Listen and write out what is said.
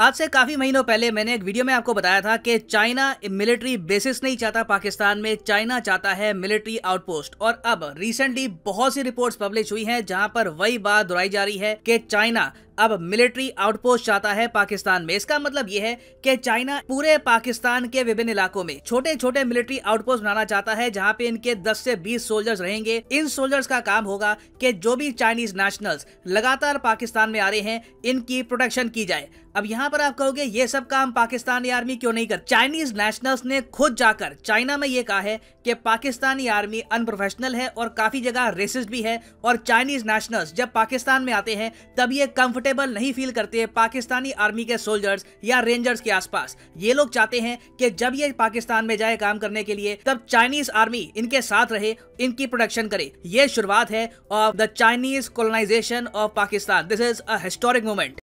आज से काफी महीनों पहले मैंने एक वीडियो में आपको बताया था कि चाइना मिलिट्री बेसिस नहीं चाहता पाकिस्तान में चाइना चाहता है मिलिट्री आउटपोस्ट और अब रिसेंटली बहुत सी रिपोर्ट्स पब्लिश हुई हैं जहां पर वही बात दोहराई जा रही है कि चाइना अब मिलिट्री आउटपोस्ट चाहता है पाकिस्तान में इसका मतलब ये है कि चाइना पूरे पाकिस्तान के विभिन्न इलाकों में छोटे छोटे मिलिट्री आउटपोस्ट बनाना चाहता है जहाँ पे इनके दस से बीस सोल्जर्स रहेंगे इन सोल्जर्स का काम होगा कि जो भी चाइनीज नेशनल्स लगातार पाकिस्तान में आ रहे हैं इनकी प्रोटेक्शन की जाए अब यहाँ पर आप कहोगे ये सब काम पाकिस्तानी आर्मी क्यों नहीं कर चाइनीज नेशनल्स ने खुद जाकर चाइना में ये कहा है कि पाकिस्तानी आर्मी अनप्रोफेशनल है और काफी जगह रेसिस्ट भी है और चाइनीज नेशनल्स जब पाकिस्तान में आते हैं तब ये कम्फर्टेबल कंफर्टेबल नहीं फील करते पाकिस्तानी आर्मी के सोल्जर्स या रेंजर्स के आसपास ये लोग चाहते हैं कि जब ये पाकिस्तान में जाए काम करने के लिए तब चाइनीज आर्मी इनके साथ रहे इनकी प्रोडक्शन करे ये शुरुआत है of the Chinese colonization of Pakistan this is a historic moment